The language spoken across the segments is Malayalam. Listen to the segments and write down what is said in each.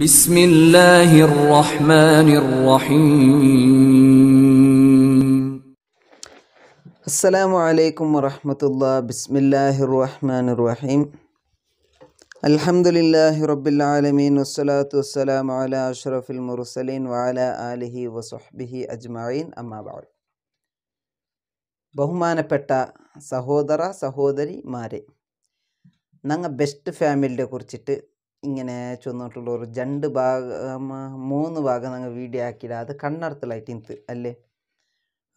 ബിസ്മില്ലാഹിർ റഹ്മാനിർ റഹീം അസ്സലാമു അലൈക്കും വറഹമത്തുള്ള ബിസ്മില്ലാഹിർ റഹ്മാനിർ റഹീം അൽഹംദുലില്ലാഹി റബ്ബിൽ ആലമീൻ വസ്സലാത്തു വസ്സലാമു അല അഷ്റഫിൽ മുർസലീൻ വഅല ആലിഹി വസഹ്ബിഹി അജ്മഈൻ അമ്മാ ബഅദ് ബഹുമാനപ്പെട്ട സഹോദര സഹോദരിമാരെ ഞങ്ങൾ ബെസ്റ്റ് ഫാമിലിയെ കുറിച്ചിട്ട് ഇങ്ങനെ ചെന്നിട്ടുള്ള ഒരു രണ്ട് ഭാഗം മൂന്ന് ഭാഗം ഞങ്ങൾ വീഡിയോ അത് കണ്ണടത്തിലായിട്ട് ഇന്ന് അല്ലേ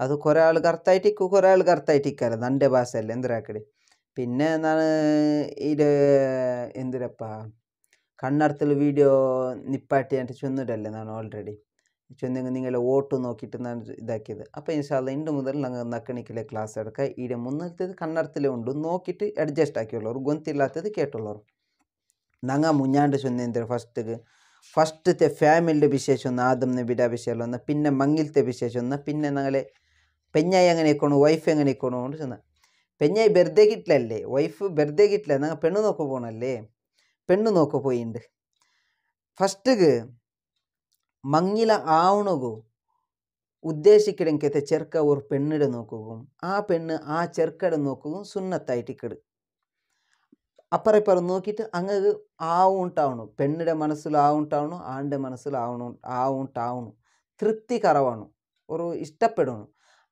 അത് കുറേ ആൾക്ക് അർത്ഥമായിട്ടിക്കും കുറേ ആൾക്ക് അർത്ഥമായിട്ടിക്കാല എൻ്റെ ഭാഷയല്ലേ എന്തിനാക്കടി പിന്നെ എന്താണ് ഇത് എന്തിരപ്പാ കണ്ണടത്തിൽ വീഡിയോ നിപ്പാട്ടി ഞാൻ ചെന്നിട്ടല്ലേ ഞാൻ ഓൾറെഡി ചൊന്നെങ്കിൽ നിങ്ങളെ ഓട്ട് നോക്കിയിട്ട് ഞാൻ ഇതാക്കിയത് അപ്പോൾ ഇൻഷാല്ല ഇണ്ട് മുതൽ ഞങ്ങൾ നക്കണിക്കിലെ ക്ലാസ് എടുക്കുക ഇവിടെ മുന്നത്തത് കണ്ണടത്തിലേ ഉണ്ട് നോക്കിയിട്ട് അഡ്ജസ്റ്റ് ആക്കിയുള്ളവർ ഗൊന്തില്ലാത്തത് കേട്ടുള്ളവർ നങ്ങ മുഞ്ഞാണ്ട് ಸುಂದಿಂದ್ರೆ ഫസ്റ്റ് ഫസ്റ്റത്തെ ഫാമിലിയുടെ വിശേഷം ഒന്ന് ആദ്യം നബിയുടെ വിശേഷം ഒന്ന് പിന്നെ മങ്ങിലത്തെ വിശേഷം ഒന്ന് പിന്നെ ഞങ്ങളെ പെഞ്ഞായി എങ്ങനെ ഇക്കണു വൈഫ് എങ്ങനെ ഇക്കണു കൊണ്ട് ചെന്ന പെഞ്ഞായി ബെർതേ കിട്ടില്ലല്ലേ വൈഫ് ബെർതേ കിട്ടില്ല ഞങ്ങൾ പെണ്ണ് നോക്ക പോണല്ലേ പെണ്ണ് നോക്ക പോയിണ്ട് ഫസ്റ്റ് മങ്ങില ആവണകു ഉദ്ദേശിക്കണെങ്കിൽ ചെറുക്ക ഒരു പെണ്ണിടെ നോക്കുകയും ആ പെണ്ണ് ആ ചെറുക്കടെ നോക്കുകയും സുന്നത്തായിട്ട് ഇക്കട് അപ്പറം ഇപ്പറം നോക്കിയിട്ട് അങ്ങ് ആവുണ്ടാവണം പെണ്ണിൻ്റെ മനസ്സിലാവുണ്ടാവണം ആണിൻ്റെ ആവും ആവുണ്ടാവണം തൃപ്തി കുറവാണ് ഒരു ഇഷ്ടപ്പെടണം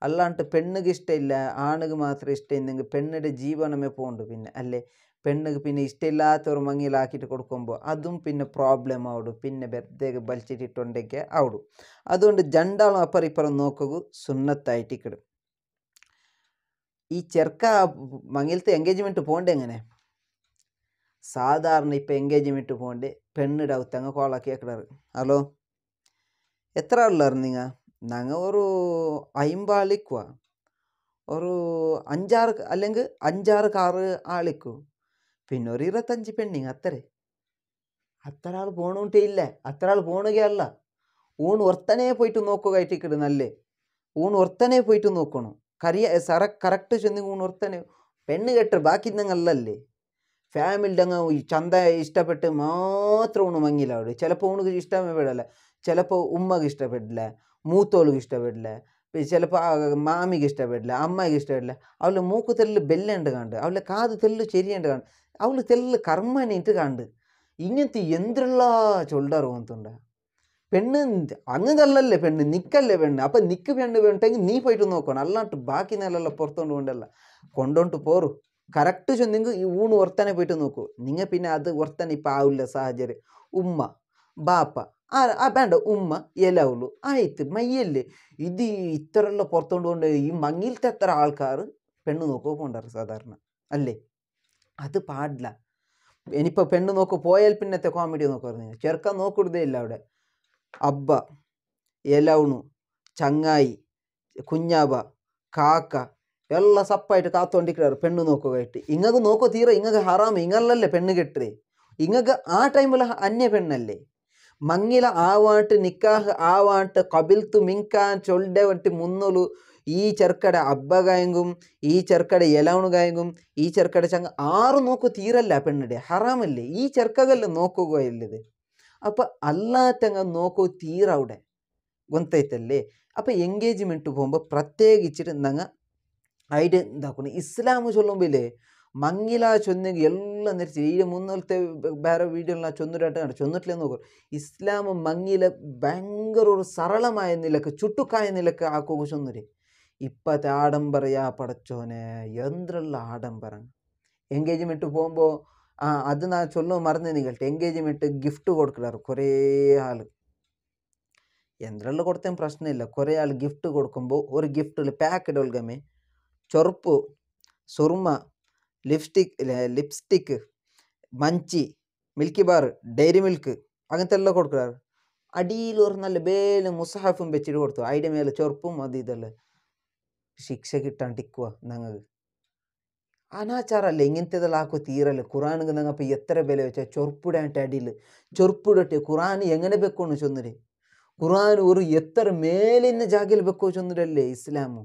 അല്ലാണ്ട് പെണ്ണുക്ക് ഇഷ്ടമില്ല ആണുക്ക് മാത്രം ഇഷ്ടമില്ലെങ്കിൽ പെണ്ണിൻ്റെ ജീവനമേ പോകുന്നുണ്ട് പിന്നെ അല്ലേ പെണ്ണുക്ക് പിന്നെ ഇഷ്ടമില്ലാത്ത ഒരു മങ്ങിയിലാക്കിയിട്ട് കൊടുക്കുമ്പോൾ അതും പിന്നെ പ്രോബ്ലം ആവിടും പിന്നെ വെറുതെ ബലിച്ചിട്ടിട്ടുണ്ടെങ്കിൽ ആവിടും അതുകൊണ്ട് ജണ്ടാളും അപ്പുറം ഇപ്പറം നോക്കുക സുന്നത്തായിട്ട് ഇക്കിടും ഈ ചെറുക്ക മങ്ങിലത്തെ എൻഗേജ്മെൻറ്റ് പോകണ്ടേ എങ്ങനെ സാധാരണ ഇപ്പോൾ എൻഗേജ്മെൻറ്റ് പോകേണ്ട പെണ്ണിട അവത്തങ്ങ കോളാക്കി കേൾക്കടാറ് ഹലോ എത്ര ആളുള്ളാർ നിങ്ങൾ ഞങ്ങൾ ഒരു അയിമ്പാളിക്കുവാ ഒരു അഞ്ചാറ് അല്ലെങ്കിൽ അഞ്ചാറ് കാറ് ആളിക്കും പിന്നെ ഒരു ഇരുപത്തഞ്ച് പെണ്ണിങ് അത്രേ അത്ര ആൾ പോണൂട്ടേ ഇല്ല അത്ര ആൾ പോണുകയല്ല ഊൺ ഒർത്തനെ പോയിട്ട് നോക്കുക ഇട്ടിക്കിട് നല്ലേ ഊൺ ഒർത്തനെ പോയിട്ട് നോക്കണം കറിയ സറ കറക്റ്റ് ചെന്ന് ഊൺ ഒർത്തനെ പെണ്ണ് കെട്ട് ബാക്കി നിങ്ങൾ ഫാമിലിയുടെ അങ്ങ് ഈ ചന്ത ಇಷ್ಟಪಟ್ಟು മാത്രം ಅವನು ಮಂಗಿಲ್ಲ ಅವಳು ചിലപ്പോൾ ഉണ്ണു ಇಷ್ಟವೇ ಬಿಡಲ್ಲ ചിലപ്പോൾ ഉമ്മക്ക് ഇഷ്ടപ്പെടില്ല മൂത്തോൾക്ക് ഇഷ്ടപ്പെടില്ല ചിലപ്പോൾ മാമിക്ക് ഇഷ്ടപ്പെടില്ല അമ്മയ്ക്ക് ഇഷ്ടപ്പെടില്ല അവളെ മൂക്ക് തെല്ല് ബെല്ലേണ്ട കണ്ട് അവളെ കാത് തെല്ല് ചെരിയേണ്ട കണ്ട് അവൾ തെല്ല് കർമ്മനിട്ട് കണ്ട് ഇങ്ങനത്തെ എന്തുള്ള ചൊല്ലറ് തോന്നുന്നുണ്ട് പെണ്ണ് അങ്ങനല്ലല്ലേ പെണ്ണ് നിക്കല്ലേ പെണ്ണ് അപ്പം നിക്ക് പെണ്ണ് വേണ്ടെങ്കിൽ നീ പോയിട്ട് നോക്കണം അല്ലാണ്ട് ബാക്കി നിലല്ല പുറത്തോണ്ട് വേണ്ടല്ല കൊണ്ടോണ്ട് പോറു കറക്റ്റ് ചൊ നിങ്ങൾ ഈ ഊണ് ഓർത്തനെ പോയിട്ട് നോക്കൂ നിങ്ങൾ പിന്നെ അത് ഒർത്തനെ ഇപ്പം ആവില്ല സാഹചര്യം ഉമ്മ ബാപ്പ ആ വേണ്ട ഉമ്മ എലാവുള്ളൂ ആയിത്ത് മയ്യല് ഇത് ഇത്രയുള്ള പുറത്തുകൊണ്ട് ഈ മങ്ങിലത്തെ എത്ര ആൾക്കാർ പെണ്ണ് നോക്കുക കൊണ്ടാറ് സാധാരണ അല്ലേ അത് പാടില്ല ഇനിയിപ്പോൾ പെണ്ണ് നോക്ക് പോയാൽ പിന്നത്തെ കോമഡി നോക്കുമായിരുന്നു ചെറുക്കൻ നോക്കരുതേ ഇല്ല അവിടെ അബ്ബ എലൗണു ചങ്ങായി കുഞ്ഞാബ കാക്ക ಎಲ್ಲ ಸಪ್ಪಾയിട്ട് ಕಾತೊಂಡಿಕ್ಕಾರು ಪೆಣ್ಣು നോക്കുകയായിട്ട് ഇങ്ങക്ക് നോക്കോ തീര ഇങ്ങക്ക് ഹറാമ് ഇങ്ങല്ലല്ലേ പെണ്ണ് കെട്ടത് ഇങ്ങക്ക് ആ ടൈമിൽ അന്യ പെണ്ണല്ലേ മങ്ങില ആവാട്ട് നിക്കാഹ് ആവാട്ട് കബിൽത്തു മിങ്കാൻ വട്ടി മുന്നോലു ഈ ചെറുക്കട അബ്ബകായങ്കും ഈ ചെറുക്കട എലവണുകായങ്കും ഈ ചെറുക്കട ചങ്ങ ആറ് നോക്കു തീരല്ല പെണ്ണിടെ ഹറാമല്ലേ ഈ ചെറുക്കകല്ലേ നോക്കുകയല്ലത് അപ്പൊ അല്ലാത്തങ്ങ നോക്കൂ തീരവിടെ ഗൊന്തൈത്തല്ലേ അപ്പൊ എൻഗേജ്മെന്റ് പോകുമ്പോൾ പ്രത്യേകിച്ചിട്ട് നിങ്ങൾ അതിൻ്റെ ഇതാക്കണം ഇസ്ലാം ചൊല്ലുമ്പില്ലേ മങ്ങില ചൊന്നെങ്കിൽ എല്ലാം നിരച്ച് ഈ മുന്നത്തെ വേറെ വീഡിയോയിലെല്ലാം ചൊന്നിട്ടാണ് ചൊന്നിട്ടില്ല നോക്കും ഇസ്ലാം മങ്ങില ഭയങ്കര ഒരു സരളമായ നിലക്ക് ചുട്ടുക്കായ നിലക്ക് ആക്കുക ചൊന്നിരി ഇപ്പത്തെ ആഡംബര പടച്ചോനെ എന്തുള്ള ആഡംബരം എൻഗേജ്മെൻറ്റ് പോകുമ്പോൾ ആ അത് നാ ചൊല്ലും മറന്നു നികൾട്ടെ എൻഗേജ്മെൻറ്റ് ഗിഫ്റ്റ് കൊടുക്കലാറ് കുറേ ആൾ എന്തെല്ലാം കൊടുത്തേം പ്രശ്നമില്ല കുറേ ആൾ ഗിഫ്റ്റ് കൊടുക്കുമ്പോൾ ഒരു ഗിഫ്റ്റിൽ പാക്കറ്റ് ഒൽകമേ ചൊറുപ്പ് സുർമ lipstick lipstick Munch Milky Bar Dairy Milk അങ്ങനത്തെ എല്ലാം കൊടുക്കാറ് അടിയിൽ ഒരു നല്ല മേലെ മുസഹഫും വെച്ചിട്ട് കൊടുത്തു അതിൻ്റെ മേലെ ചെറുപ്പും അത് ഇതെല്ലാം ശിക്ഷ കിട്ടാൻ ടിക്കുക ഞങ്ങൾക്ക് അനാചാരമല്ലേ ഇങ്ങനത്തേതെല്ലാം ആക്കു തീരല്ലേ ഖുറാനുക്ക് ഇപ്പം എത്ര വില വെച്ചാൽ ചൊറുപ്പിടാൻ്റെ അടിയിൽ ചൊറുപ്പിടട്ടെ ഖുറാൻ എങ്ങനെ വെക്കുമെന്ന് ചെന്നിട്ട് ഖുറാൻ ഒരു എത്ര മേലിന്ന ജാഗിൽ വെക്കുമോ ചെന്നിട്ടല്ലേ ഇസ്ലാമോ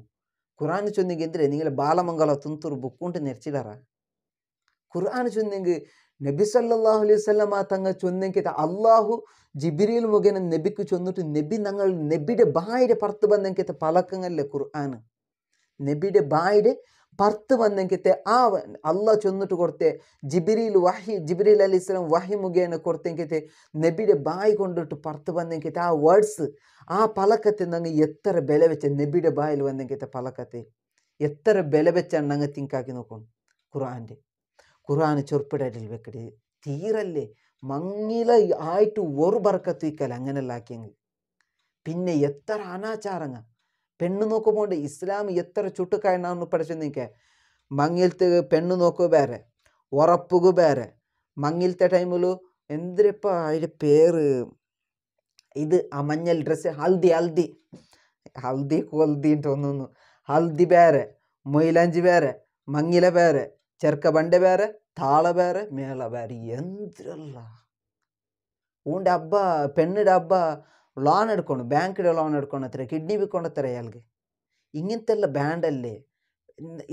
ഖുറാൻ ചൊന്നിങ്കെന്തിരെ നിങ്ങൾ ബാലമംഗല തുന്തൂർ ബുക്കൂണ്ട് നെരച്ചിടാറ ഖുർആൻ ചൊന്നെങ്കിൽ നബി സല്ലാഹു അലൈഹി സ്വല്ലമ തങ്ങൾ ചൊന്നെങ്കിൽ അള്ളാഹു ജിബിരിയിൽ മുഖേന നബിക്ക് ചൊന്നിട്ട് നബി ഞങ്ങൾ നബിയുടെ ബായിടെ പുറത്ത് വന്നെങ്കിൽ പലക്കങ്ങളിലെ ഖുർആൻ നബിയുടെ ബായിടെ ഭർത്ത് ಬಂದಂಕಿತ್ತೆ ಆ ಅಲ್ಲ ಚೊಂದುಟು ಕೊರ್ತೆ ಜಿಬಿರಿಲ್ ವಹಿ ಜಿಬಿರಿಲ್ ಅಲಿ ಇಸ್ಲಾಂ ವಹಿ ಮುಗಿಯನ್ನು ಕೊಡ್ತೆಂಕಿತೆ ನೆಬಿಡೆ ಬಾಯಿ ಕೊಂಡಿಟ್ಟು ಪರ್ತು ಬಂದಂಕಿತೆ ಆ ವರ್ಡ್ಸ್ ಆ ಪಲಕತೆ ನಂಗೆ ಎತ್ತರ ಬೆಲೆ ವೆಚ್ಚ ನೆಬಿಡೆ ಬಾಯಿಲ್ ಬಂದಂಕಿತೆ ಪಲಕತೆ ಎತ್ತರ ಬೆಲೆ ವೆಚ್ಚ ನಂಗೆ ತಿಂಕಾಕಿ ನೋಕೊಂಡು ഖുർആൻ്റെ ഖുർആൻ ചൊറുപ്പിടാറ്റിൽ വെക്കടി തീരല്ലേ മങ്ങില ആയിട്ട് ഒരു ബർക്കത്ത് വയ്ക്കൽ അങ്ങനെല്ലാം ആക്കിയെങ്കിൽ പിന്നെ എത്ര അനാചാരങ്ങൾ പെണ്ണ് നോക്കുമ്പോൾ ഇസ്ലാം എത്ര പഠിച്ചു ಪಡೆಸಿದ್ದಕ್ಕೆ മങ്ങിലത്തെ ಪೆಣ್ಣು നോക്കുക വേറെ ഉറപ്പുക വേറെ മങ്ങിലത്തെ ടൈമിൽ എന്തിരിപ്പോൾ അതിൻ്റെ പേര് ഇത് ആ മഞ്ഞൽ ഡ്രസ്സ് ഹൽദി ഹൽദി ഹൽദി കൊൽദി തോന്നുന്നു ഹൽദി വേറെ മൊയിലാഞ്ചി വേറെ മങ്ങില വേറെ ചെറുക്ക ബണ്ട വേറെ താള വേറെ മേള വേറെ എന്തിരല്ല ഊൻ്റെ അബ്ബ പെണ്ണിടെ അബ്ബ ലോൺ ബാങ്ക് ലോൺ എടുക്കണം ಹಿಡಿಯೋ കിഡ്നി വിൽക്കണം ಕಿಡ್ನಿ അയാൾക്ക് ഇങ്ങനത്തെ ഉള്ള ബാൻഡല്ലേ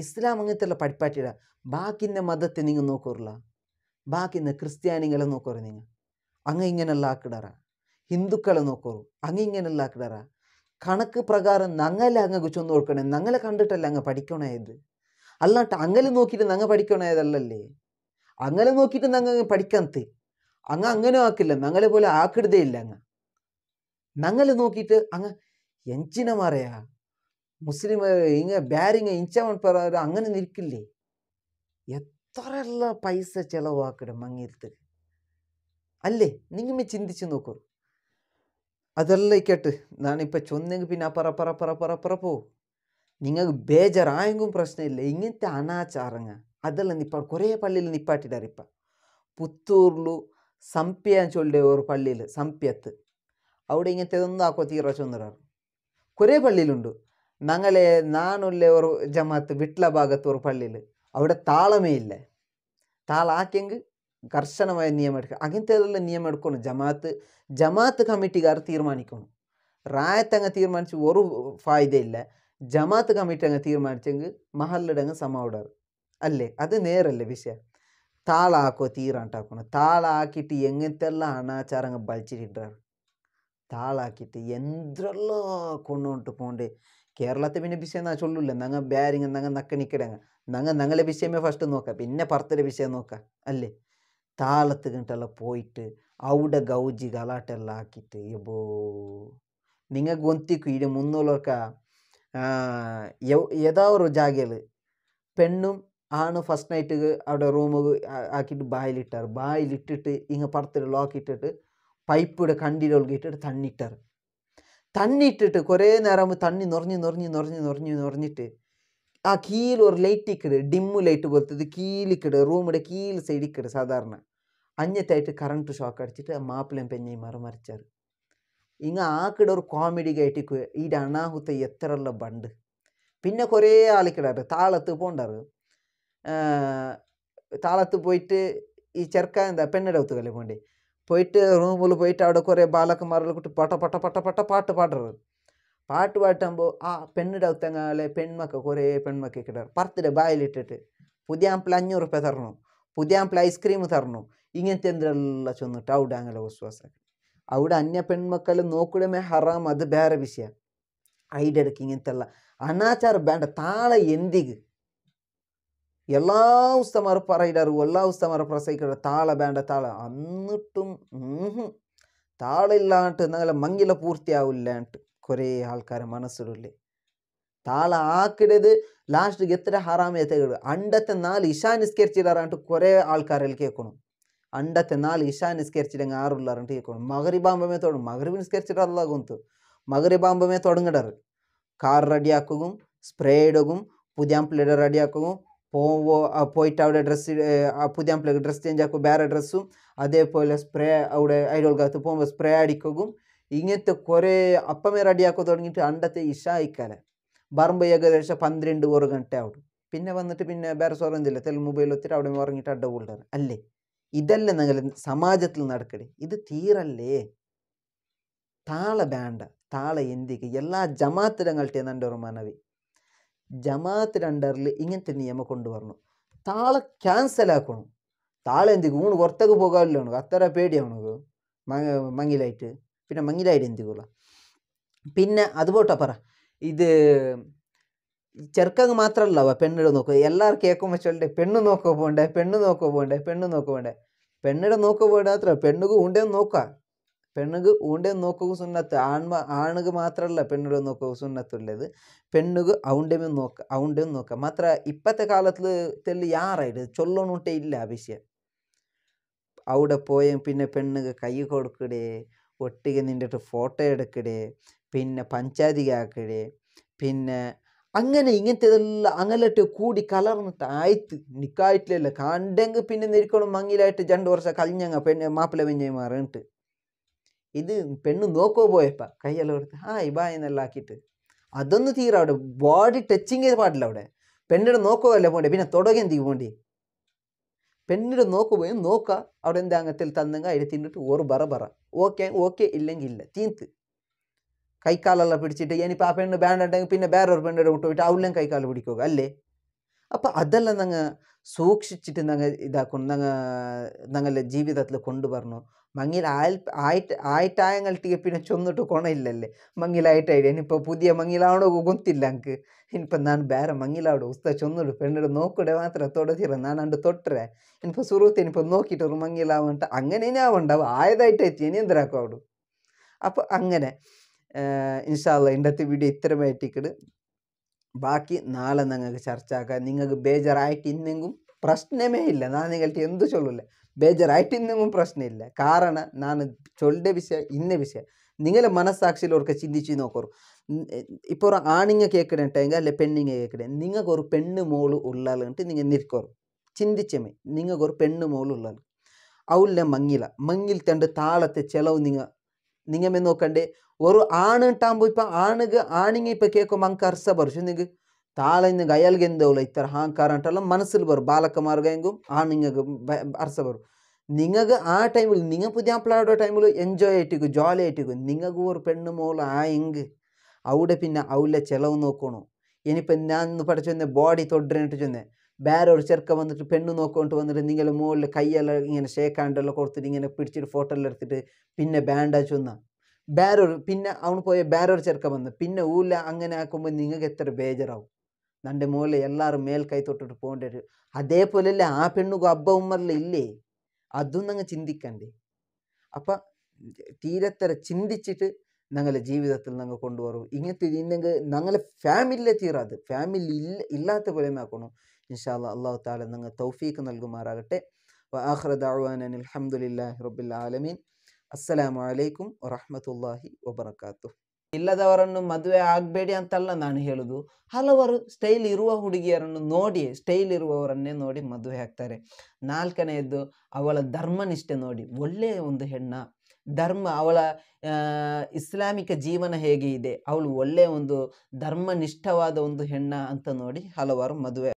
ഇസ്ലാം അങ്ങനത്തെയുള്ള പഠിപ്പാറ്റിട ബാക്കിൻ്റെ മതത്തെ നിങ്ങൾ നോക്കൂറില്ല ബാക്കിന്ന് ക്രിസ്ത്യാനികളെ നോക്കൂറ നിങ്ങൾ അങ്ങ് ഇങ്ങനെയുള്ള ആക്കിടാറ ഹിന്ദുക്കളെ നോക്കൂറു അങ്ങ് ഇങ്ങനെയുള്ള ആക്കിടാറ കണക്ക് പ്രകാരം നങ്ങളെ അങ്ങ് ചൊന്ന് കൊടുക്കണേ നങ്ങളെ കണ്ടിട്ടല്ല അങ്ങ് പഠിക്കണേ ഇത് അല്ലാണ്ട് അങ്ങനെ നോക്കിയിട്ട് നങ്ങ പഠിക്കണേതല്ലേ അങ്ങനെ നോക്കിയിട്ട് നങ്ങ പഠിക്കാത്ത അങ്ങ് അങ്ങനെ ആക്കില്ല നങ്ങളെ പോലെ ആക്കിടതേ ഇല്ല അങ്ങ് ഞങ്ങൾ നോക്കിയിട്ട് അങ്ങ് മാറയാ മുസ്ലിം ഇങ്ങ ബാരിങ് ഇഞ്ചവൻ പറ അങ്ങനെ നിൽക്കില്ലേ എത്രയുള്ള പൈസ ചിലവാക്കട മങ്ങിരുത്ത് അല്ലേ നിങ്ങൾ ചിന്തിച്ച് നോക്കൂ അതെല്ലാം കേട്ട് ഞാനിപ്പോൾ ചൊന്നെങ്കിൽ പിന്നെ പറ പറ പറ പറ പറ പോവും നിങ്ങൾക്ക് ബേജാറായെങ്കും പ്രശ്നമില്ല ഇങ്ങനത്തെ അനാചാരങ്ങ അതെല്ലാം നിപ്പ കുറേ പള്ളിയിൽ നിപ്പാട്ടിടാറിപ്പം പുത്തൂറിലു സംപ്യ ചൊല്ലിയ ഒരു പള്ളിയിൽ സംപ്യത്ത് അവിടെ ഒന്നും ആക്കോ ತೀರ ಚಂದ್ರರು കുറേ പള്ളിയിലുണ്ട് ഞങ്ങളെ നാണുള്ള ഒരു ജമാത്ത് വിട്ല ഭാഗത്ത് ഒരു പള്ളിയിൽ അവിടെ താളമേ ഇല്ല താളാക്കിയെങ്കിൽ കർശനമായ നിയമം എടുക്കുക അങ്ങനത്തേതെല്ലാം നിയമം എടുക്കണം ജമാത്ത് ജമാത്ത് കമ്മിറ്റിക്കാർ തീരുമാനിക്കണം റായത്തങ്ങ് തീരുമാനിച്ച് ഒരു ഫായ്ദയില്ല ജമാത്ത് കമ്മിറ്റി അങ്ങ് തീരുമാനിച്ചെങ്കിൽ മഹല്ലടങ്ങ് സമാവിടാറ് അല്ലേ അത് നേരല്ലേ വിഷയം താളാക്കോ തീരാണ്ടാക്കണം താളാക്കിയിട്ട് എങ്ങനത്തെ എല്ലാം അനാചാരങ്ങൾ ബലിച്ചിട്ടിട്ടാറ് താളാക്കിയിട്ട് എന്തെല്ലാം കൊണ്ടുകൊണ്ട് പോണ്ട് കേരളത്തെ പിന്നെ വിഷയം ഞാൻ ചൊല്ലില്ല ഞങ്ങൾ ബാരിങ് ഞങ്ങൾ നക്ക നിൽക്കടങ്ങ ഞങ്ങൾ ഞങ്ങളെ വിഷയമേ ഫസ്റ്റ് നോക്കാം പിന്നെ പുറത്തെ വിഷയം നോക്കാം അല്ലേ താളത്ത് കിട്ടെല്ലാം പോയിട്ട് അവിടെ ഗൗജി കലാട്ടെല്ലാം ആക്കിയിട്ട് എബോ നിങ്ങൾ ഗൊന്തിക്കും ഇവിടെ മുന്നൂലൊക്ക ഏതാ ഒരു ജാഗയിൽ പെണ്ണും ആണ് ഫസ്റ്റ് നൈറ്റ് അവിടെ റൂം ആക്കിയിട്ട് ബായിലിട്ടാറ് ബായിലിട്ടിട്ട് ഇങ്ങ പുറത്തിൽ ലോക്കിട്ടിട്ട് പൈപ്പിയുടെ കണ്ടിയിലുള്ള കയറ്റിട്ട് തണ്ണിട്ടറ് തണ്ണിട്ടിട്ട് കുറേ നേരം തണ്ണി നിറഞ്ഞ് നിറഞ്ഞ് നിറഞ്ഞ് നിറഞ്ഞ് നിറഞ്ഞിട്ട് ആ കീഴിൽ ഒരു ലൈറ്റ് ഇക്കിട് ഡിമ്മു ലൈറ്റ് പോലത്തത് കീഴിക്കിട് റൂമിടെ കീഴിൽ സൈഡിക്കിട് സാധാരണ അഞ്ഞത്തായിട്ട് കറണ്ട് ഷോക്ക് അടിച്ചിട്ട് മാപ്പിളയും പെഞ്ഞയും മാറി മരിച്ചാറ് ഇങ്ങ ആക്കിടെ ഒരു കോമഡി കയറ്റിക്കുക ഈ അണാഹുത്ത എത്രയുള്ള ബണ്ട് പിന്നെ കുറേ ആളിക്കിടാറ് താളത്ത് പോണ്ടാറ് താളത്ത് പോയിട്ട് ഈ ചെറുക്കാൻ എന്താ പെണ്ണിടത്ത് കളി പോണ്ടേ പോയിട്ട് റൂമിൽ പോയിട്ട് അവിടെ കുറേ ബാലകുമാരിൽ കൂട്ടി പട്ട പട്ട പട്ട പട്ട പാട്ട് പാടുന്നത് പാട്ട് പാട്ടുമ്പോൾ ആ പെണ്ണിടെ അത്തങ്ങളെ പെൺമക്ക കുറേ പെൺമക്ക കിട്ടാറ് പറത്തിടെ ബായിലിട്ടിട്ട് പുതിയ ആമ്പിൾ അഞ്ഞൂറ് റുപ്യ തരണു പുതിയ ആമ്പിൾ ഐസ്ക്രീം തരണു ഇങ്ങനത്തെ എന്തെല്ലാം ചെന്നിട്ട് അവിടെ അങ്ങനെ വിശ്വാസം അവിടെ അന്യ പെൺമക്കൾ നോക്കണമേ ഹറാം അത് വേറെ വിഷയം ഐഡെടുക്കുക ഇങ്ങനത്തെ ഉള്ള അനാചാർ വേണ്ട താളെ എന്തിക്ക് എല്ലാ ഉസ്തമാർ പറയിലാറു എല്ലാ ഉസ്തമാർ പ്രസവിക്കുന്ന താള വേണ്ട താള എന്നിട്ടും താളില്ലാണ്ട് എന്നാലും മങ്കില പൂർത്തിയാവില്ലാണ്ട് കുറേ ആൾക്കാരെ മനസ്സിലുള്ളേ താള ആക്കിടത് ലാസ്റ്റ് എത്ര ഹറാമിയത്തേക്ക് അണ്ടത്തെ നാല് ഇഷാ നിസ്കരിച്ചിടാറാണ്ട് കുറേ ആൾക്കാരിൽ കേൾക്കണം അണ്ടത്തെ നാല് ഇഷാ നിസ്കരിച്ചില്ലെങ്കിൽ ആറുള്ളാറുണ്ട് കേൾക്കണം മകരിബാമ്പമേ തുടങ്ങും മകരിബ് നിസ്കരിച്ചിട്ടല്ല കൊന്തു മകരിബാമ്പമേ തുടങ്ങിടാറ് കാർ റെഡിയാക്കുകയും സ്പ്രേ ഇടുകയും പുതിയ പ്ലേഡ് റെഡിയാക്കുകയും പോവോ പോയിട്ട് അവിടെ ഡ്രസ്സ് പുതിയ ഡ്രസ്സ് ചേഞ്ച് ആക്കും വേറെ ഡ്രസ്സും അതേപോലെ സ്പ്രേ അവിടെ അയൽവൽക്കകത്ത് പോകുമ്പോൾ സ്പ്രേ അടിക്കും ഇങ്ങനത്തെ കുറേ അപ്പമേ റെഡി ആക്കാൻ തുടങ്ങിയിട്ട് അണ്ടത്തെ ഇഷായിക്കാലെ ബറുമ്പോൾ ഏകദേശം പന്ത്രണ്ട് ഒരു ഗണ്ട ആവും പിന്നെ വന്നിട്ട് പിന്നെ വേറെ സ്വറഞ്ചില്ല തെല് മൊബൈൽ ഒത്തിരി അവിടെ ഉറങ്ങിയിട്ട് അഡ കൂടുതലാണ് അല്ലേ ഇതല്ലേ നിങ്ങൾ സമാജത്തിൽ നടക്കടി ഇത് തീരല്ലേ താള വേണ്ട താള എന്തിക്ക് എല്ലാ ജമാത്തിടങ്ങളുടെ നണ്ടൊരു മനവി ജമാഅത്ത് അണ്ടറിൽ ഇങ്ങനത്തെ നിയമം കൊണ്ടുവരണം താളെ ക്യാൻസൽ ആക്കണം താളെ എന്തിക്കും ഊണ് പുറത്തേക്ക് പോകാറില്ലാണ് അത്ര പേടിയാണോ മങ്ങിലായിട്ട് പിന്നെ മങ്ങിലായിട്ട് എന്തിക്കുള്ള പിന്നെ അതുപോട്ടെ പറ ഇത് ചെറുക്കങ്ങ് മാത്രമല്ല പെണ്ണിട നോക്കുക എല്ലാവരും കേൾക്കും വെച്ചോണ്ടേ പെണ്ണ് നോക്കുക പോകണ്ടേ പെണ്ണ് നോക്കുക പോകണ്ടേ പെണ്ണ് നോക്കുക വേണ്ടേ പെണ്ണിടെ നോക്കുക പോകണ്ടേ അത്ര പെണ്ണുക്ക് ഉണ്ടെന്ന് നോക്കുക പെണ്ണുക്ക് ഊണ്ടെ നോക്കുക സുന്നത്ത് ആൺമ ആണുക്ക് മാത്രമല്ല പെണ്ണുടെ നോക്കുക സുന്നത്തുള്ളത് പെണ്ണുക്ക് അവണ്ടേമേ നോക്ക അവണ്ടേം നോക്കുക മാത്ര ഇപ്പത്തെ കാലത്തിൽ തെല്ലി യാറായിട്ട് ചൊല്ലണോട്ടേ ഇല്ല ആവശ്യം അവിടെ പോയ പിന്നെ പെണ്ണുക്ക് കൈ കൊടുക്കടേ ഒട്ടിക നിന്നിട്ട് ഫോട്ടോ എടുക്കടേ പിന്നെ പഞ്ചായത്തിക്കാക്കടേ പിന്നെ അങ്ങനെ ഇങ്ങനത്തെ ഇതെല്ലാം അങ്ങനെട്ട് കൂടി കലർന്നിട്ട് ആയിത്ത് നിൽക്കായിട്ടില്ല കണ്ടെങ്കിൽ പിന്നെ നിൽക്കണം മങ്ങിലായിട്ട് രണ്ട് വർഷം കഴിഞ്ഞങ്ങ പെണ്ണ് മാപ്പിള പെഞ്ഞ് മാറിയിട്ട് ഇത് പെണ്ണ് നോക്കോ പോയപ്പ കൈയെല്ലാം എടുത്ത് ആ ഇബാ എന്നെല്ലാം ആക്കിയിട്ട് അതൊന്നും തീരാ അവിടെ ബോഡി ടച്ചിങ് ചെയ്ത് പാടില്ല അവിടെ പെണ്ണിടെ നോക്കോ പോണ്ടി പോണ്ടേ പിന്നെ തുടകെന്തിക്ക് പോണ്ടി പെണ്ണിടെ നോക്കു പോയി നോക്ക അവിടെ എന്താ അംഗത്തിൽ അതിൽ തിന്നിട്ട് ഒരു ബറ പറ ഓക്കെ ഓക്കെ ഇല്ലെങ്കിൽ ഇല്ല തീന്ത് കൈക്കാലെല്ലാം പിടിച്ചിട്ട് ഇനിയിപ്പോൾ ആ പെണ്ണ് ബാൻഡുണ്ടെങ്കിൽ പിന്നെ വേറൊരു പെണ്ണിടെ വിട്ടു പോയിട്ട് അവളിലും കൈക്കാൽ പിടിക്കുക അല്ലേ അപ്പം അതെല്ലാം നങ്ങ സൂക്ഷിച്ചിട്ട് ഞങ്ങൾ ഇതാക്കണം ഞങ്ങൾ നങ്ങളുടെ ജീവിതത്തിൽ കൊണ്ടുവരണം മങ്ങിൽ ആയിട്ട് ആയിട്ടായങ്ങൾ ടീ പിന്നെ ചൊന്നിട്ട് കൊണയില്ലല്ലേ മങ്ങിലായിട്ടായി ഇനിയിപ്പോ പുതിയ മങ്ങിലാവണോ കൊന്തില്ല എനിക്ക് ഇനിയിപ്പൊ ഞാൻ വേറെ മങ്ങിലാവിടെ ഉസ്ത ചൊന്നിട്ട് പെണ്ണിട് നോക്കിടെ മാത്രം തുടച്ചില്ല ഞാൻ അണ്ട് തൊട്ടരെ ഇനിയിപ്പോ സുഹൃത്ത് ഇനിയിപ്പോ നോക്കിട്ട് ഒരു മങ്ങിലാവണ്ട അങ്ങനെ ഇനി ആവണ്ടാവും ആയതായിട്ട് എത്തി ഇനി എന്തിനാക്കും അവിടെ അപ്പൊ അങ്ങനെ ഇൻഷാല്ല ഇണ്ടത്തെ വീഡിയോ ഇത്തരമായിട്ടിക്കട് ബാക്കി നാളെ നിങ്ങൾക്ക് ചർച്ചാക്കാം നിങ്ങൾക്ക് ബേജറായിട്ട് ഇന്നെങ്കും പ്രശ്നമേ ഇല്ല ഞാൻ നിങ്ങൾക്ക് എന്ത് ചൊല്ലൂല്ലേ ബേജറായിട്ട് ഇന്നും പ്രശ്നമില്ല കാരണം നാണ് ನಾನು വിഷയം ഇന്ന വിഷയം നിങ്ങൾ മനസ്സാക്ഷിയിൽ ഓർക്ക് ചിന്തിച്ച് നോക്കൂ ഇപ്പോൾ ഒരു ആണിങ്ങ കേൾക്കണേട്ടെങ്കിൽ അല്ലെ പെണ്ണിങ്ങ കേൾക്കണേ നിങ്ങൾക്ക് ഒരു പെണ്ണ് മോള് ഉള്ളാലിട്ട് നിങ്ങൾ നിൽക്കോറും ചിന്തിച്ചമേ നിങ്ങൾക്ക് ഒരു പെണ്ണ് മോള് ഉള്ളാൾ അവല്ല മങ്ങില മങ്ങിൽ തണ്ട് താളത്തെ ചെലവ് നിങ്ങൾ നിങ്ങമേ നോക്കണ്ടേ ഒരു ആണ് ഇട്ടാകുമ്പോൾ ഇപ്പം ആണുക ആണിങ്ങ ഇപ്പം കേൾക്കുമ്പോൾ അങ്ങ് കർസ പറിച്ചു നിങ്ങൾക്ക് ತಾಳಿನ ಗಯಲ್ಗೆಂದವ್ಲ ಇತ್ತರ ಹಾಂ ಕಾರಂಟಲ್ಲ മനസ്സിൽ വരും ಬಾಲಕ ಮಾರ್ಗ ಹೆಂಗು വരും നിങ്ങൾക്ക് ആ ടൈമിൽ നിങ്ങൾ പുതിയ ಟೈಮಲ್ಲಿ ടൈമിൽ എൻജോയ് ಟೈಮಲ್ಲಿ ಎಂಜಾಯ್ ಆಯ್ಟಿಗು നിങ്ങൾക്ക് ഒരു പെണ്ണ് മോള് ആ എങ്ക് അവിടെ പിന്നെ അവളെ ചിലവ് നോക്കണു ഇനിയിപ്പം ഞാൻ പഠിച്ചു തന്നെ ബോഡി തൊടരേണ്ടിട്ട് ചെന്നേ വേറെ ഒരു ചെറുക്ക വന്നിട്ട് പെണ്ണ് നോക്കോണ്ട് വന്നിട്ട് നിങ്ങൾ മുകളിൽ കൈയെല്ലാം ഇങ്ങനെ ഷേക്കാണ്ടെല്ലാം കൊടുത്തിട്ട് ഇങ്ങനെ പിടിച്ചിട്ട് ഫോട്ടോ എല്ലാം എടുത്തിട്ട് പിന്നെ ബാൻഡ് അച്ചുന്ന വേറൊരു പിന്നെ അവന് പോയ വേറൊരു ചെറുക്ക വന്ന് പിന്നെ ഊല അങ്ങനെ ആക്കുമ്പോൾ നിങ്ങൾക്ക് എത്ര ബേജറാവും ದಂಡೆ ಮೂಲೆ എല്ലാവരും മേൽ കൈ തൊട്ടിട്ട് പോകേണ്ടത് അതേപോലെ ആ ಆ ಪೆಣ್ಣುಗೂ ಹಬ್ಬ ഇല്ലേ അതും ഞങ്ങൾ ചിന്തിക്കണ്ടേ അപ്പം തീരത്തര ചിന്തിച്ചിട്ട് ഞങ്ങളെ ജീവിതത്തിൽ ഞങ്ങൾ കൊണ്ടുവരും ഇങ്ങനത്തെ ഇന്നെങ്കിൽ ഞങ്ങളെ ഫാമിലിയിലെ തീരാത് ഫാമിലി ഇല്ല ഇല്ലാത്ത പോലെ ആക്കണം ഇൻഷാ അള്ളാഹു താല നിങ്ങൾ തൗഫീക്ക് നൽകുമാറാകട്ടെ ആഹ്റദാൻ അലഹമുല്ലാ റബുൽ ആലമീൻ അസ്സലാമലൈക്കും വറഹമത്തല്ലാഹി വബർക്കാത്തു ಇಲ್ಲದವರನ್ನು ಮದುವೆ ಆಗಬೇಡಿ ಅಂತಲ್ಲ ನಾನು ಹೇಳುದು ಹಲವರು ಸ್ಟೈಲ್ ಇರುವ ಹುಡುಗಿಯರನ್ನು ನೋಡಿ ಸ್ಟೈಲ್ ಇರುವವರನ್ನೇ ನೋಡಿ ಮದುವೆ ಆಗ್ತಾರೆ ನಾಲ್ಕನೆಯದ್ದು ಅವಳ ಧರ್ಮನಿಷ್ಠೆ ನೋಡಿ ಒಳ್ಳೆಯ ಒಂದು ಹೆಣ್ಣ ಧರ್ಮ ಅವಳ ಇಸ್ಲಾಮಿಕ ಜೀವನ ಹೇಗೆ ಇದೆ ಅವಳು ಒಳ್ಳೆಯ ಒಂದು ಧರ್ಮನಿಷ್ಠವಾದ ಒಂದು ಹೆಣ್ಣ ಅಂತ ನೋಡಿ ಹಲವಾರು ಮದುವೆ